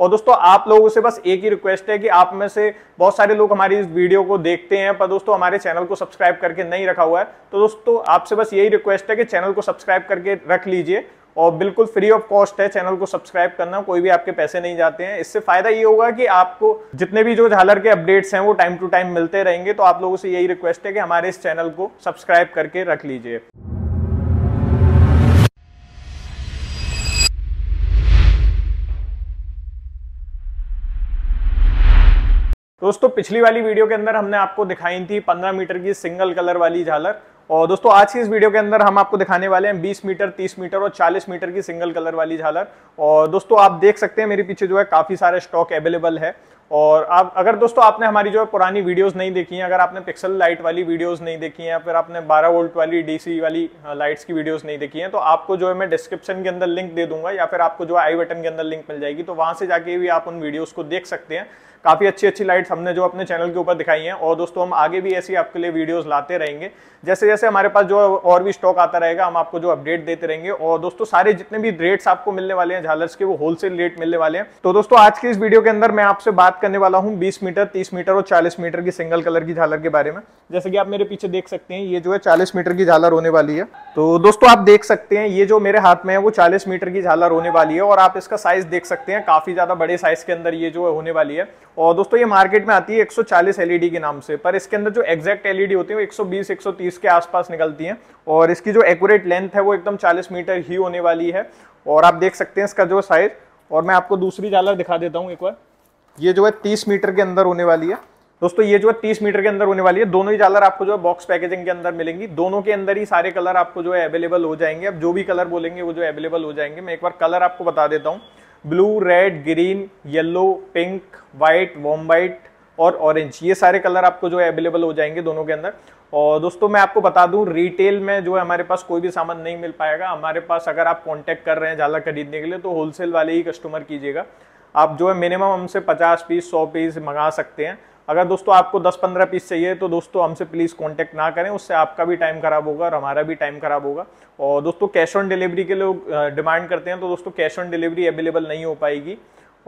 और दोस्तों आप लोगों से बस एक ही रिक्वेस्ट है कि आप में से बहुत सारे लोग हमारी इस वीडियो को देखते हैं पर दोस्तों हमारे चैनल को सब्सक्राइब करके नहीं रखा हुआ है तो दोस्तों आपसे बस यही रिक्वेस्ट है कि चैनल को सब्सक्राइब करके रख लीजिए और बिल्कुल फ्री ऑफ कॉस्ट है चैनल को सब्सक्राइब करना कोई भी आपके पैसे नहीं जाते हैं इससे फायदा ये होगा कि आपको जितने भी जो झालर के अपडेट्स हैं वो टाइम टू टाइम मिलते रहेंगे तो आप लोगों से यही रिक्वेस्ट है कि हमारे इस चैनल को सब्सक्राइब करके रख लीजिए तो दोस्तों पिछली वाली वीडियो के अंदर हमने आपको दिखाई थी 15 मीटर की सिंगल कलर वाली झालर और दोस्तों आज की इस वीडियो के अंदर हम आपको दिखाने वाले हैं 20 मीटर 30 मीटर और 40 मीटर की सिंगल कलर वाली झालर और दोस्तों आप देख सकते हैं मेरे पीछे जो है काफ़ी सारे स्टॉक अवेलेबल है और आप अगर दोस्तों आपने हमारी जो है पुरानी वीडियोस नहीं देखी हैं अगर आपने पिक्सल लाइट वाली वीडियोस नहीं देखी हैं या फिर आपने 12 वोल्ट वाली डीसी वाली हाँ, लाइट्स की वीडियोस नहीं देखी हैं तो आपको जो है मैं डिस्क्रिप्शन के अंदर लिंक दे दूंगा या फिर आपको जो आई बटन के अंदर लिंक मिल जाएगी तो वहां से जाके भी आप उन वीडियोज़ को देख सकते हैं काफ़ी अच्छी अच्छी लाइट्स हमने जो अपने चैनल के ऊपर दिखाई हैं और दोस्तों हम आगे भी ऐसी आपके लिए वीडियोस लाते रहेंगे जैसे जैसे हमारे पास जो और भी स्टॉक आता रहेगा हम आपको जो अपडेट देते रहेंगे और दोस्तों सारे जितने भी रेट्स आपको मिलने वाले हैं झालर्स के वो होलसेल रेट मिलने वाले हैं तो दोस्तों आज की इस वीडियो के अंदर मैं आपसे बात करने वाला हूँ बीस मीटर तीस मीटर और चालीस मीटर की सिंगल कलर की झालर के बारे में जैसे कि आप मेरे पीछे देख सकते हैं ये जो है चालीस मीटर की झालर होने वाली है तो दोस्तों आप देख सकते हैं ये जो मेरे हाथ में है वो चालीस मीटर की झालर होने वाली है और आप इसका साइज देख सकते हैं काफी ज्यादा बड़े साइज के अंदर ये जो है होने वाली है और दोस्तों ये मार्केट में आती है 140 एलईडी के नाम से पर इसके अंदर जो एग्जैक्ट एलईडी होती है वो 120 130 के आसपास निकलती है और इसकी जो एक्यूरेट लेंथ है वो एकदम 40 मीटर ही होने वाली है और आप देख सकते हैं इसका जो साइज और मैं आपको दूसरी जालर दिखा देता हूँ एक बार ये जो है तीस मीटर के अंदर होने वाली है दोस्तों ये जो है तीस मीटर के अंदर होने वाली है दोनों ही जालर आपको जो है बॉक्स पैकेजिंग के अंदर मिलेंगी दोनों के अंदर ही सारे कलर आपको जो है अवेलेबल हो जाएंगे अब जो भी कलर बोलेंगे वो जो अवेलेबल हो जाएंगे मैं एक बार कलर आपको बता देता हूँ blue red green yellow pink white warm white और ऑरेंज ये सारे कलर आपको जो है अवेलेबल हो जाएंगे दोनों के अंदर और दोस्तों मैं आपको बता दूं रिटेल में जो है हमारे पास कोई भी सामान नहीं मिल पाएगा हमारे पास अगर आप कांटेक्ट कर रहे हैं झाला खरीदने के लिए तो होलसेल वाले ही कस्टमर कीजिएगा आप जो है मिनिमम हमसे पचास पीस सौ पीस मंगा सकते हैं अगर दोस्तों आपको 10-15 पीस चाहिए तो दोस्तों हमसे प्लीज़ कांटेक्ट ना करें उससे आपका भी टाइम खराब होगा और हमारा भी टाइम खराब होगा और दोस्तों कैश ऑन डिलीवरी के लोग डिमांड करते हैं तो दोस्तों कैश ऑन डिलीवरी अवेलेबल नहीं हो पाएगी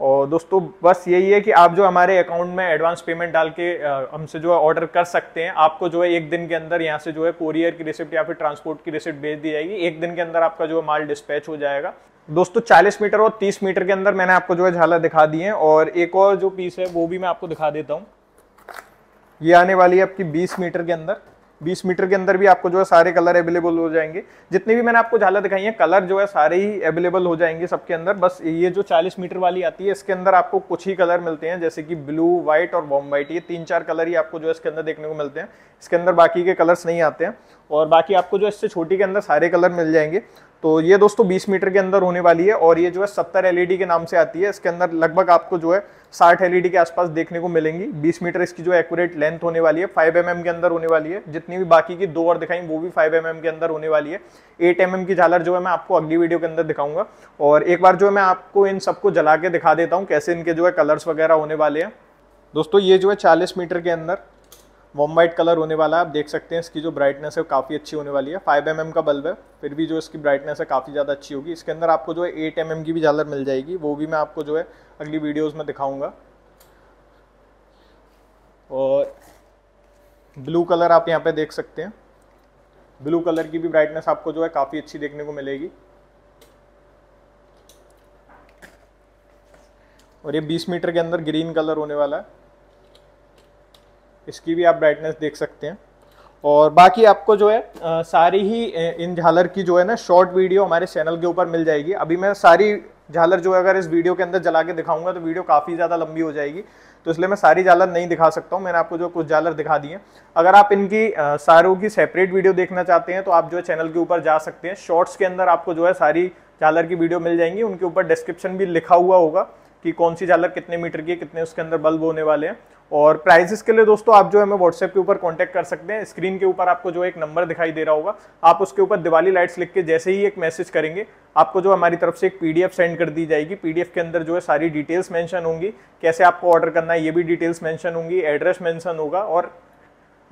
और दोस्तों बस यही है कि आप जो हमारे अकाउंट में एडवांस पेमेंट डाल के हमसे जो है ऑर्डर कर सकते हैं आपको जो है एक दिन के अंदर यहाँ से जो है कोरियर की रिसिप्ट या फिर ट्रांसपोर्ट की रिसिप्ट भेज दी जाएगी एक दिन के अंदर आपका जो है माल डिस्पैच हो जाएगा दोस्तों 40 मीटर और 30 मीटर के अंदर मैंने आपको जो है झाला दिखा दी है और एक और जो पीस है वो भी मैं आपको दिखा देता हूँ ये आने वाली है आपकी 20 मीटर के अंदर 20 मीटर के अंदर भी आपको जो है सारे कलर अवेलेबल हो जाएंगे जितने भी मैंने आपको झाला दिखाई है कलर जो है सारे ही अवेलेबल हो जाएंगे सबके अंदर बस ये जो 40 मीटर वाली आती है इसके अंदर आपको कुछ ही कलर मिलते हैं जैसे कि ब्लू व्हाइट और बॉम व्हाइट ये तीन चार कलर ही आपको जो है इसके अंदर देखने को मिलते हैं इसके अंदर बाकी के कलर्स नहीं आते हैं और बाकी आपको जो इससे छोटी के अंदर सारे कलर मिल जाएंगे तो ये दोस्तों 20 मीटर के अंदर होने वाली है और ये जो है 70 एलईडी e के नाम से आती है इसके अंदर लगभग आपको जो है साठ एलईडी e के आसपास देखने को मिलेंगी 20 मीटर इसकी जो एक्यूरेट लेंथ होने वाली है 5 एम mm के अंदर होने वाली है जितनी भी बाकी की दो और दिखाई वो भी 5 एम mm के अंदर होने वाली है एट एम mm की झालर जो है मैं आपको अगली वीडियो के अंदर दिखाऊंगा और एक बार जो है मैं आपको इन सबको जला के दिखा देता हूँ कैसे इनके जो है कलर्स वगैरह होने वाले हैं दोस्तों ये जो है चालीस मीटर के अंदर वॉम वाइट कलर होने वाला है आप देख सकते हैं इसकी जो ब्राइटनेस है काफ़ी अच्छी होने वाली है फाइव एम mm का बल्ब है फिर भी जो इसकी ब्राइटनेस है काफ़ी ज़्यादा अच्छी होगी इसके अंदर आपको जो है एट एम mm की भी झालर मिल जाएगी वो भी मैं आपको जो है अगली वीडियोज़ में दिखाऊँगा और ब्लू कलर आप यहाँ पे देख सकते हैं ब्लू कलर की भी ब्राइटनेस आपको जो है काफ़ी अच्छी देखने को मिलेगी और ये 20 मीटर के अंदर ग्रीन कलर होने वाला है इसकी भी आप ब्राइटनेस देख सकते हैं और बाकी आपको जो है सारी ही इन झालर की जो है ना शॉर्ट वीडियो हमारे चैनल के ऊपर मिल जाएगी अभी मैं सारी झालर जो है अगर इस वीडियो के अंदर जला के दिखाऊंगा तो वीडियो काफ़ी ज़्यादा लंबी हो जाएगी तो इसलिए मैं सारी झालर नहीं दिखा सकता हूँ मैंने आपको जो कुछ झालर दिखा दी है अगर आप इनकी सारों की सेपरेट वीडियो देखना चाहते हैं तो आप जो है चैनल के ऊपर जा सकते हैं शॉर्ट्स के अंदर आपको जो है सारी झालर की वीडियो मिल जाएंगी उनके ऊपर डिस्क्रिप्शन भी लिखा हुआ होगा कि कौन सी झालर कितने मीटर की कितने उसके अंदर बल्ब होने वाले हैं और प्राइजेस के लिए दोस्तों आप जो हमें व्हाट्सएप के ऊपर कॉन्टैक्ट कर सकते हैं स्क्रीन के ऊपर आपको जो एक नंबर दिखाई दे रहा होगा आप उसके ऊपर दिवाली लाइट्स लिख के जैसे ही एक मैसेज करेंगे आपको जो हमारी तरफ से एक पीडीएफ सेंड कर दी जाएगी पीडीएफ के अंदर जो है सारी डिटेल्स मेंशन होंगी कैसे आपको ऑर्डर करना है ये भी डिटेल्स मेंशन होंगी एड्रेस मेंशन होगा और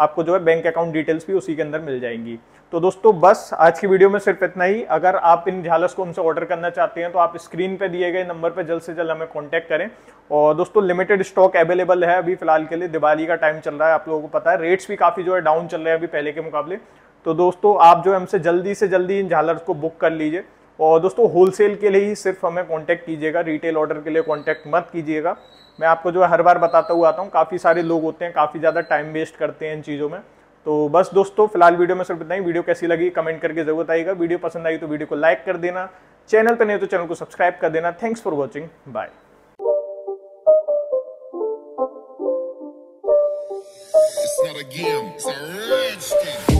आपको जो है बैंक अकाउंट डिटेल्स भी उसी के अंदर मिल जाएंगी तो दोस्तों बस आज की वीडियो में सिर्फ इतना ही अगर आप इन झालस को हमसे ऑर्डर करना चाहते हैं तो आप स्क्रीन पे दिए गए नंबर पर जल्द से जल्द हमें कॉन्टैक्ट करें और दोस्तों लिमिटेड स्टॉक अवेलेबल है अभी फिलहाल के लिए दिवाली का टाइम चल रहा है आप लोगों को पता है रेट्स भी काफ़ी जो है डाउन चल रहे हैं अभी पहले के मुकाबले तो दोस्तों आप जो हमसे जल्दी से जल्दी इन झालर को बुक कर लीजिए और दोस्तों होलसेल के लिए ही सिर्फ हमें कांटेक्ट कीजिएगा रिटेल ऑर्डर के लिए कांटेक्ट मत कीजिएगा मैं आपको जो है हर बार बताता हुआ आता हूँ काफ़ी सारे लोग होते हैं काफ़ी ज़्यादा टाइम वेस्ट करते हैं इन चीज़ों में तो बस दोस्तों फिलहाल वीडियो में सिर्फ बताएं वीडियो कैसी लगी कमेंट करके जरूर बताइएगा वीडियो पसंद आई तो वीडियो को लाइक कर देना चैनल पर नहीं तो चैनल को सब्सक्राइब कर देना thanks for watching bye It's not a game, it's a red stick.